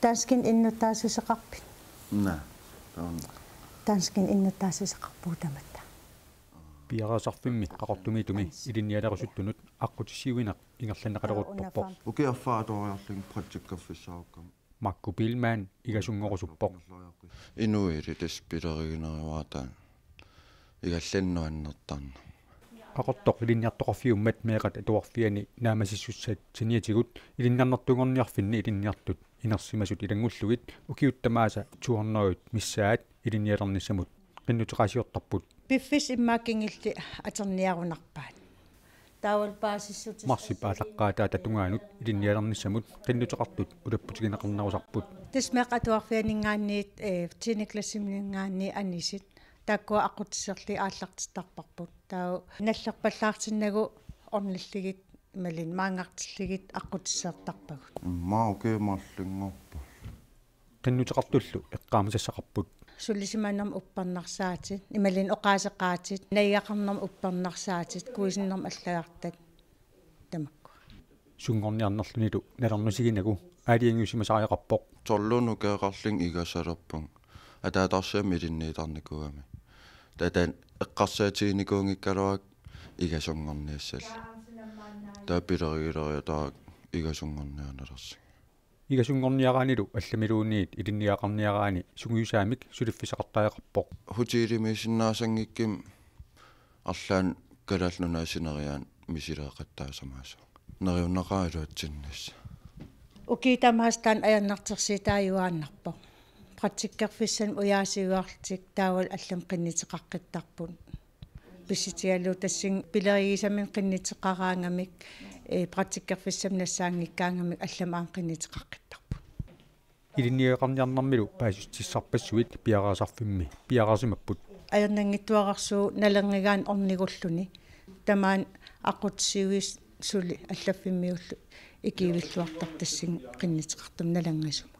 таскин иннутаасусеқарпит на таунна таскин иннутаасусеқарпуутаматта пиарасарфимми қақортуми туми илинниалерусуттунут аққутиссиуинақ ингерланнеқалерутторпо укиарфааториарлуги проджеккаффиссаақкам макку пилман игасунгорусуппо инуили таспилеригинериваатаан игалланнуаннертарна qaqortoq ilinniartoqarfiummat meeqat atuarfiani naamasissussaat siniatigut ilinniarnertugorniarfinni ilinniartut инерсимасут илангуллугит укиуттамааса туорнерут миссаат илиниалернисамут qinnuteqasiortarput piffis immaakingilli aterniarunarpaat таавал паасиссут марси паалаққаатаа татунгаанут илинниалернissamут qinnuteqartut улаппутигинеқарнерусарпут тисмеқатуарфианингаанниит э тинеклассимнингаанни анисит тааккуа аққутиссерли ааллартитарпарпут таа наллерпаллаартиннагу орниллигит малин маангартиллигит аққутиссаартарпагут маа укиумаарлунгорпа qinnuteqartullu eqqaamusassaqarput суллисимааннарм уппарнарсаатит ималин оқаасеқаатит наиақарнарм уппарнарсаатит куисиннарм аллагартат тамакку сунгорниарнерлунилу налернусигинагу аалиангиусимасаариақарпоқ торлуну кеэқарлин игасалерпун атаатарсиам илинниитарникуами татан эққарсаатигиникуунгиккалуак игасонгорниассал таапилериилерия таа игасунгорнианерсиг игасунгорниараанилу алламилуунниит илинниақарниараани сунгиусаамик сулиффисақартаеқарпоқ хутиилимиисиннаасангикким арлаан калаалнунаасинериаан мисилеэқаттаасамаасо нериуннақаалуатсиннасса укиитамаастаан аяннартерси тааюааннарпо практиккерфиссан уяасиуарлтик таавал аллам қиннитеқаққиттарпун писситиалу тассин пилериисамин киннитеқараангамик э практиккерфиссам нассаангиккаангамик алламаан киннитеқаққиттарпу илинниеқарниарнармилу паасуттиссарпассуит пиараасарфимми пиарасимаппут аернангиттуарарсуу налернигаан орнигуллуни тамаан ақутсиуис сули аллаффиммиуллу икиивиллуартартассин киннитеқартум налангасума